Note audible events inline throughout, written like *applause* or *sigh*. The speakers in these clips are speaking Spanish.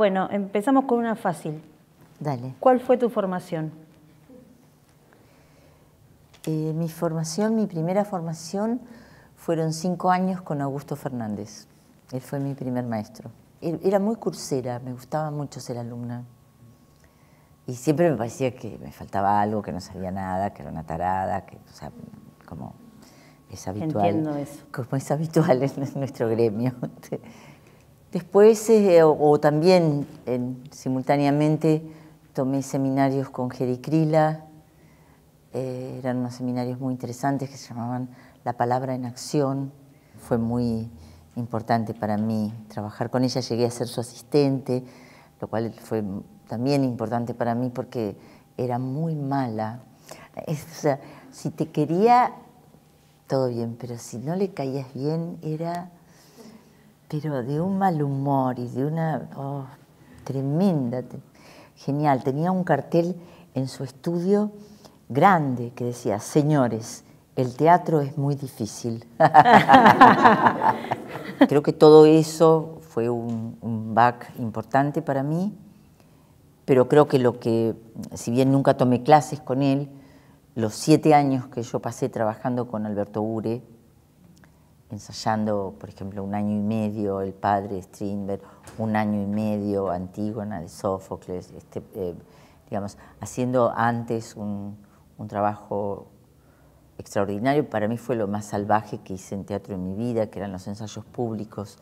Bueno, empezamos con una fácil. Dale. ¿Cuál fue tu formación? Eh, mi formación, mi primera formación, fueron cinco años con Augusto Fernández. Él fue mi primer maestro. Era muy cursera, me gustaba mucho ser alumna. Y siempre me parecía que me faltaba algo, que no sabía nada, que era una tarada, que, o sea, como es habitual. Entiendo eso. Como es habitual en nuestro gremio. *laughs* Después, eh, o, también simultáneamente, tomé seminarios con Jerry Krila. Eh, eran unos seminarios muy interesantes que se llamaban La Palabra en Acción. Fue muy importante para mí trabajar con ella, llegué a ser su asistente, lo cual fue también importante para mí porque era muy mala. o sea, si te quería, todo bien, pero si no le caías bien, era pero de un mal humor y de una oh, tremenda, genial. Tenía un cartel en su estudio grande que decía, señores, el teatro es muy difícil. *laughs* Creo que todo eso fue un, un back importante para mí, pero creo que lo que, si bien nunca tomé clases con él, los siete años que yo pasé trabajando con Alberto Ure, ensayando, por ejemplo, un año y medio el padre de Strindberg, un año y medio Antígona de Sófocles, este, eh, digamos, haciendo antes un, trabajo extraordinario. Para mí fue lo más salvaje que hice en teatro en mi vida, que eran los ensayos públicos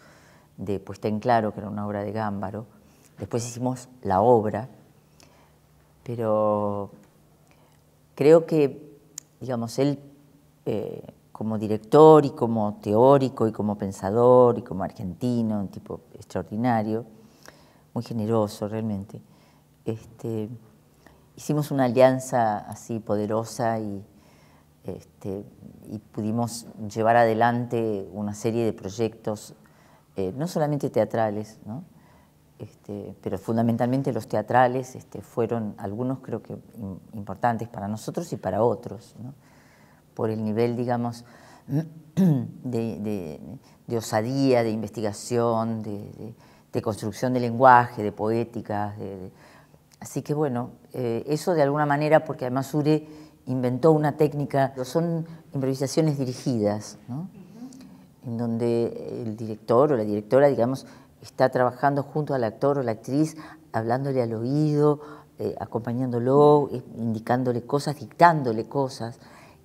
de Puesta en Claro, que era una obra de Gámbaro. Después hicimos la obra, pero creo que, digamos, él eh, como director y como teórico y como pensador y como argentino, un tipo extraordinario, muy generoso realmente. Este, hicimos una alianza así poderosa este, y, pudimos llevar adelante una serie de proyectos, eh, no solamente teatrales, este, pero fundamentalmente los teatrales fueron algunos creo que importantes para nosotros y para otros por el nivel, digamos, *clears throat* de, osadía, de investigación, de, construcción de lenguaje, de poética. Así que bueno, eh, eso de alguna manera, porque además Ure inventó una técnica, son improvisaciones dirigidas, ¿no? en donde el director o la directora, digamos, está trabajando junto al actor o la actriz, hablándole al oído, eh, acompañándolo, eh, indicándole cosas, dictándole cosas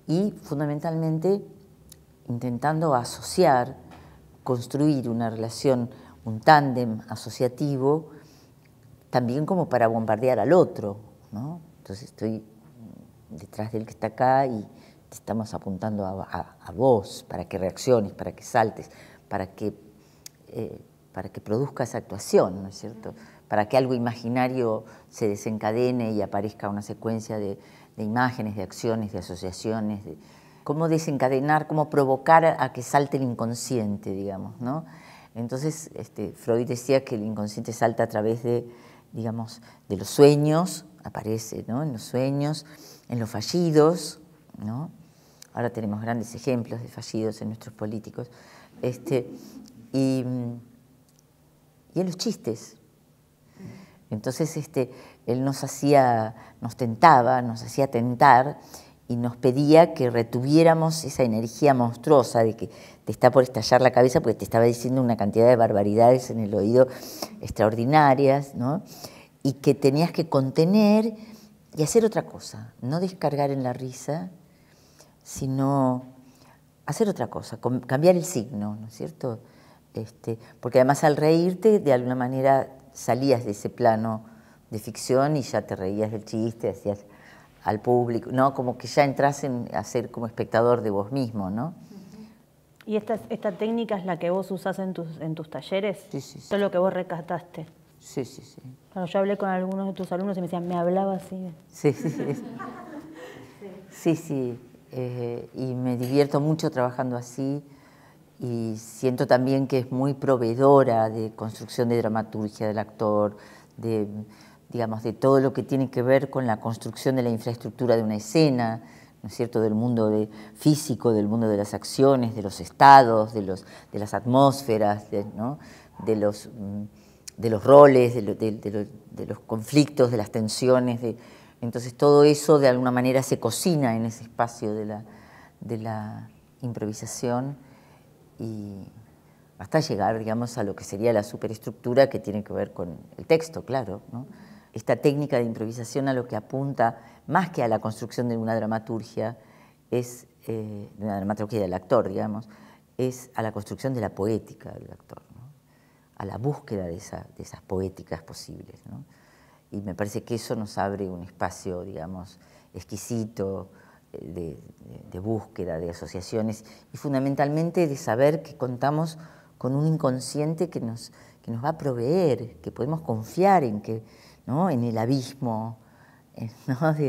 y fundamentalmente intentando asociar, construir una relación, un tándem asociativo, también como para bombardear al otro. Entonces estoy detrás del que está acá y estamos apuntando a, a, vos para que reacciones, para que saltes, para que, eh, para que produzcas actuación, ¿no es cierto? Para que algo imaginario se desencadene y aparezca una secuencia de de imágenes, de acciones, de asociaciones, cómo desencadenar, cómo provocar a que salte el inconsciente, digamos, ¿no? Entonces, este, Freud decía que el inconsciente salta a través de, digamos, de los sueños, aparece, En los sueños, en los fallidos, ¿no? Ahora tenemos grandes ejemplos de fallidos en nuestros políticos. Este, y en los chistes. Entonces este, él nos hacía, nos tentaba, nos hacía tentar y nos pedía que retuviéramos esa energía monstruosa de que te está por estallar la cabeza porque te estaba diciendo una cantidad de barbaridades en el oído extraordinarias, ¿no? Y que tenías que contener y hacer otra cosa, no descargar en la risa, sino hacer otra cosa, cambiar el signo, ¿no es cierto? Este, porque además al reírte, de alguna manera salías de ese plano de ficción y ya te reías del chiste, hacías al público, ¿no? Como que ya entras a ser como espectador de vos mismo, ¿no? ¿Y esta, técnica es la que vos usás en tus, en tus talleres? Sí, sí, sí. lo que vos recataste? Sí, sí, sí. Cuando yo hablé con algunos de tus alumnos y me decían, me hablaba así. Sí, sí, sí. *laughs* sí, sí. Eh, y me divierto mucho trabajando así y siento también que es muy proveedora de construcción de dramaturgia del actor, de, digamos, de todo lo que tiene que ver con la construcción de la infraestructura de una escena, ¿no es cierto?, del mundo de, físico, del mundo de las acciones, de los estados, de, los, de las atmósferas, de, los, mm, de los roles, de, los conflictos, de las tensiones. entonces todo eso de alguna manera se cocina en ese espacio de la, la improvisación y hasta llegar, digamos, a lo que sería la superestructura que tiene que ver con el texto, claro. Esta técnica de improvisación a lo que apunta, más que a la construcción de una dramaturgia, es, eh, una dramaturgia del actor, digamos, es a la construcción de la poética del actor, a la búsqueda de, esas poéticas posibles. Y me parece que eso nos abre un espacio, digamos, exquisito, de, búsqueda, de asociaciones y fundamentalmente de saber que contamos con un inconsciente que nos, que nos va a proveer, que podemos confiar en, que, ¿no? en el abismo, eh, *laughs* de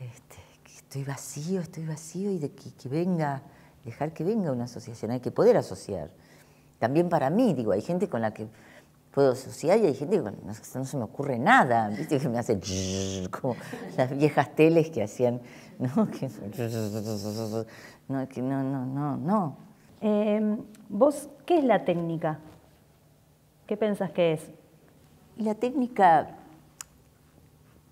este, que estoy vacío, estoy vacío y de que, que venga, dejar que venga una asociación, hay que poder asociar. También para mí, digo, hay gente con la que puedo asociar y hay gente que bueno, no, se me ocurre nada, ¿viste? que me hace como las viejas teles que hacían, ¿no? *laughs* no, no, no, no, em, ¿Vos qué es la técnica? ¿Qué pensás que es? La técnica,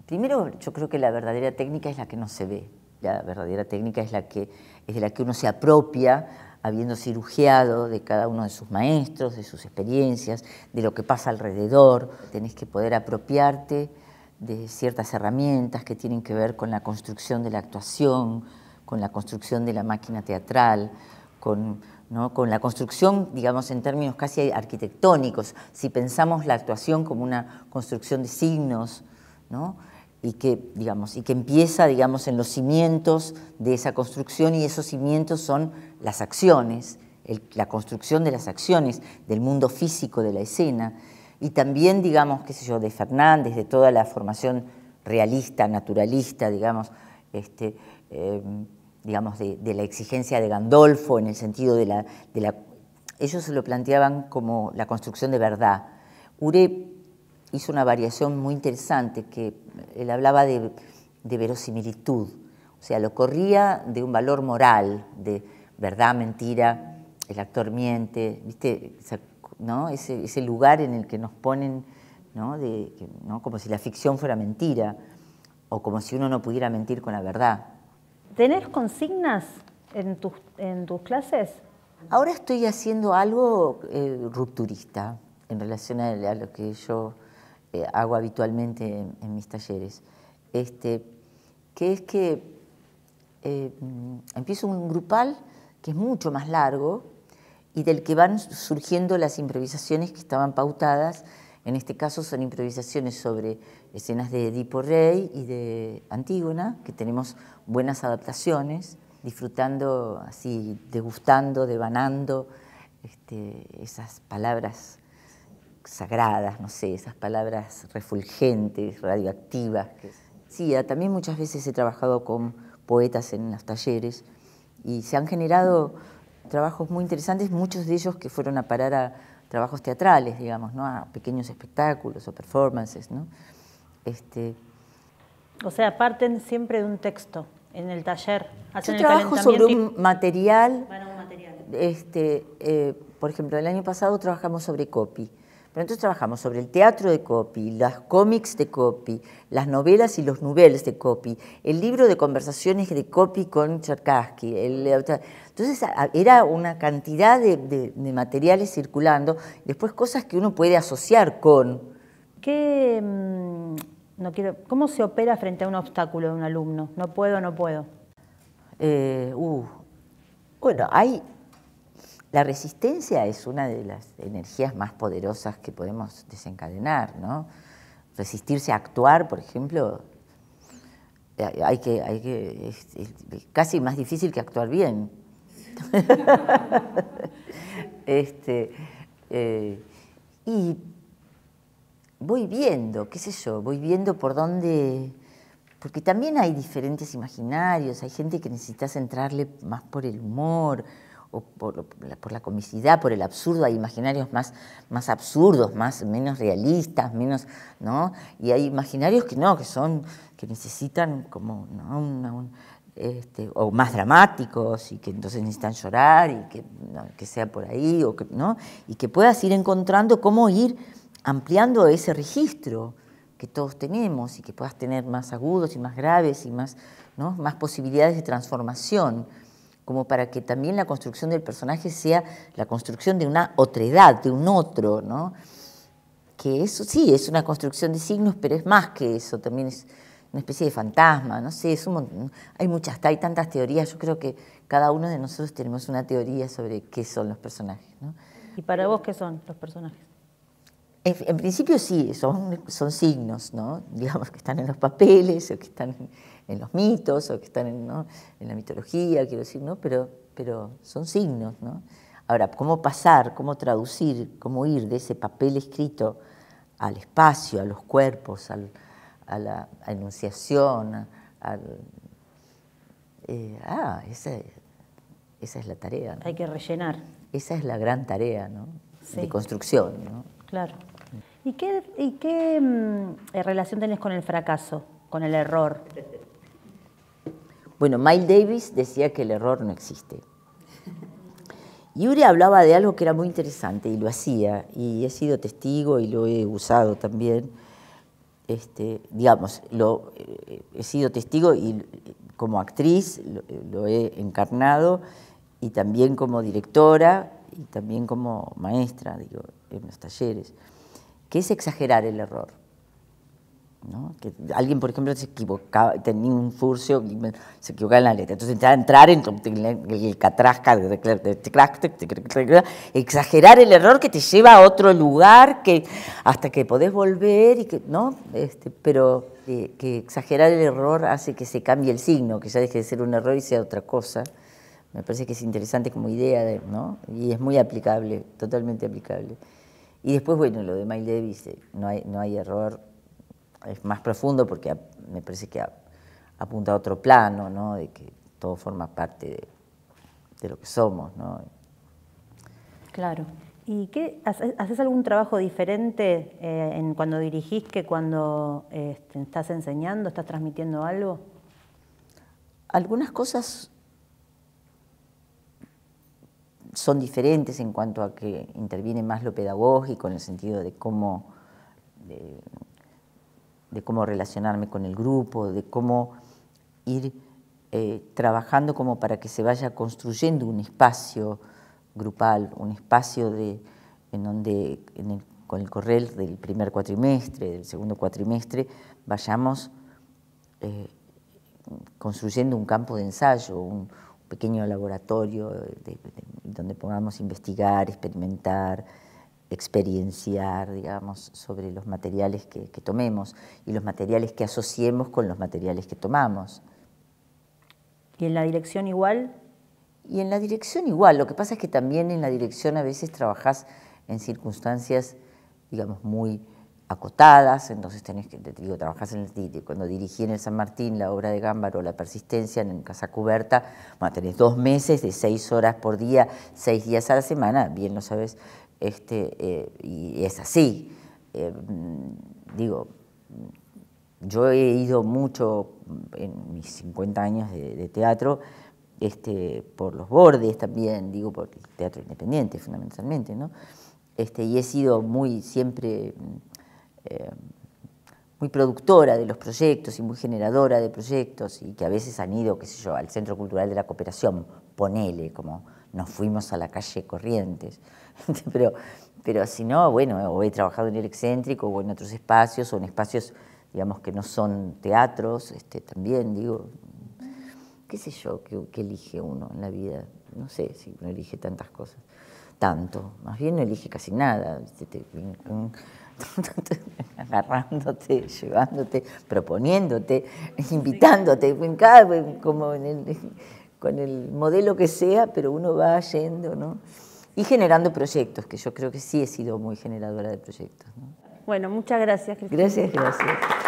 primero yo creo que la verdadera técnica es la que no se ve la verdadera técnica es la que es de la que uno se apropia habiendo cirugiado de cada uno de sus maestros, de sus experiencias, de lo que pasa alrededor. Tenés que poder apropiarte de ciertas herramientas que tienen que ver con la construcción de la actuación, con la construcción de la máquina teatral, con, ¿no? con la construcción, digamos, en términos casi arquitectónicos. Si pensamos la actuación como una construcción de signos, ¿no? y que, digamos, y que empieza digamos, en los cimientos de esa construcción y esos cimientos son las acciones, la construcción de las acciones, del mundo físico de la escena y también, digamos, qué sé yo, de Fernández, de toda la formación realista, naturalista, digamos, este, em, digamos de, la exigencia de Gandolfo en el sentido de la, de la... Ellos se lo planteaban como la construcción de verdad. Ure hizo una variación muy interesante, que él hablaba de, verosimilitud, o sea, lo corría de un valor moral, de verdad, mentira, el actor miente, ¿viste? ¿no? Ese, lugar en el que nos ponen, ¿no? De, como si la ficción fuera mentira, o como si uno no pudiera mentir con la verdad. ¿Tenés consignas en tus, en tus clases? Ahora estoy haciendo algo eh, rupturista en relación a, lo que yo eh, hago habitualmente en, mis talleres, este, que es que eh, empiezo un grupal que es mucho más largo y del que van surgiendo las improvisaciones que estaban pautadas. En este caso son improvisaciones sobre escenas de Edipo Rey y de Antígona, que tenemos buenas adaptaciones, disfrutando, así, degustando, devanando este, esas palabras sagradas, no sé, esas palabras refulgentes, radioactivas. Sí, también muchas veces he trabajado con poetas en los talleres y se han generado trabajos muy interesantes, muchos de ellos que fueron a parar a trabajos teatrales, digamos, ¿no? a pequeños espectáculos o performances. Este, o sea, parten siempre de un texto en el taller. Yo trabajo sobre un material. Este, eh, por ejemplo, el año pasado trabajamos sobre copy pero entonces trabajamos sobre el teatro de Copy, las cómics de Copy, las novelas y los noveles de Copy, el libro de conversaciones de Copy con Cherkasky. entonces era una cantidad de, materiales circulando, después cosas que uno puede asociar con. ¿Qué, mm, no quiero, ¿Cómo se opera frente a un obstáculo de un alumno? No puedo, no puedo. Eh, uh, bueno, hay, la resistencia es una de las energías más poderosas que podemos desencadenar, ¿no? Resistirse a actuar, por ejemplo, eh, hay que, es, casi más difícil que actuar bien. *laughs* este, eh, y voy viendo, qué sé yo, voy viendo por dónde, porque también hay diferentes imaginarios, hay gente que necesita centrarle más por el humor, o por, por, la comicidad, por el absurdo, hay imaginarios más, absurdos, menos realistas, menos, ¿no? Y hay imaginarios que no, que son, que necesitan como este, o más dramáticos y que entonces necesitan llorar y que, sea por ahí, o ¿no? Y que puedas ir encontrando cómo ir ampliando ese registro que todos tenemos y que puedas tener más agudos y más graves y más, más posibilidades de transformación como para que también la construcción del personaje sea la construcción de una otredad, de un otro, ¿no? Que eso sí, es una construcción de signos, pero es más que eso, también es una especie de fantasma, no sé, hay muchas, hay tantas teorías, yo creo que cada uno de nosotros tenemos una teoría sobre qué son los personajes, ¿no? ¿Y para vos qué son los personajes? En, principio sí, son, son signos, ¿no? Digamos que están en los papeles o que están... En, en los mitos o que están en, la mitología, quiero decir, ¿no? pero, pero son signos. ¿no? Ahora, ¿cómo pasar, cómo traducir, cómo ir de ese papel escrito al espacio, a los cuerpos, a la enunciación? Eh, ah, esa, es la tarea. Hay que rellenar. Esa es la gran tarea ¿no? de construcción. Claro. ¿Y qué, y qué mm, eh, relación tenés con el fracaso, con el error? Bueno, Miles Davis decía que el error no existe. y Yuri hablaba de algo que era muy interesante y lo hacía, y he sido testigo y lo he usado también. Este, digamos, lo, eh, he sido testigo y como actriz lo, lo, he encarnado y también como directora y también como maestra, digo, en los talleres, que es exagerar el error. Que alguien, por ejemplo, se equivocaba, tenía un furcio, se equivocaba en la letra. Entonces a entrar en el catrasca, exagerar el error que te lleva a otro lugar que, hasta que podés volver, y que, ¿no? Este, pero eh, que exagerar el error hace que se cambie el signo, que ya deje de ser un error y sea otra cosa. Me parece que es interesante como idea, ¿no? Y es muy aplicable, totalmente aplicable. Y después, bueno, lo de Miles Davis, eh, no hay, no hay error, es más profundo porque me parece que apunta a otro plano, ¿no? de que todo forma parte de, lo que somos. ¿no? Claro. ¿Y qué, haces algún trabajo diferente eh, en cuando dirigís que cuando este, estás enseñando, estás transmitiendo algo? Algunas cosas son diferentes en cuanto a que interviene más lo pedagógico en el sentido de cómo de cómo relacionarme con el grupo, de cómo ir eh, trabajando como para que se vaya construyendo un espacio grupal, un espacio en donde con el correr del primer cuatrimestre, del segundo cuatrimestre, vayamos eh, construyendo un campo de ensayo, un, pequeño laboratorio eh, donde podamos investigar, experimentar, experienciar, digamos, sobre los materiales que, tomemos y los materiales que asociemos con los materiales que tomamos. ¿Y en la dirección igual? Y en la dirección igual, lo que pasa es que también en la dirección a veces trabajás en circunstancias, digamos, muy acotadas, entonces tenés que, te digo, trabajás en el, cuando dirigí en el San Martín la obra de Gámbaro, La Persistencia, en Casa Cuberta, tenés dos meses de seis horas por día, seis días a la semana, bien lo sabes, este, eh, y es así. Eh, digo, yo he ido mucho en mis 50 años de, teatro este, por los bordes también, digo, por el teatro independiente fundamentalmente, este, y he sido muy siempre eh, muy productora de los proyectos y muy generadora de proyectos y que a veces han ido, yo, al Centro Cultural de la Cooperación, ponele, como nos fuimos a la calle Corrientes. *laughs* pero, pero si no, bueno, o he trabajado en el excéntrico o en otros espacios, o en espacios, digamos, que no son teatros, este, también, digo, qué sé yo, qué, elige uno en la vida. No sé si uno elige tantas cosas, tanto, más bien no elige casi nada. *laughs* agarrándote, llevándote, proponiéndote, invitándote, como en el, con el modelo que sea, pero uno va yendo, ¿no? y generando proyectos, que yo creo que sí he sido muy generadora de proyectos. Bueno, muchas gracias, Cristina. Gracias, gracias.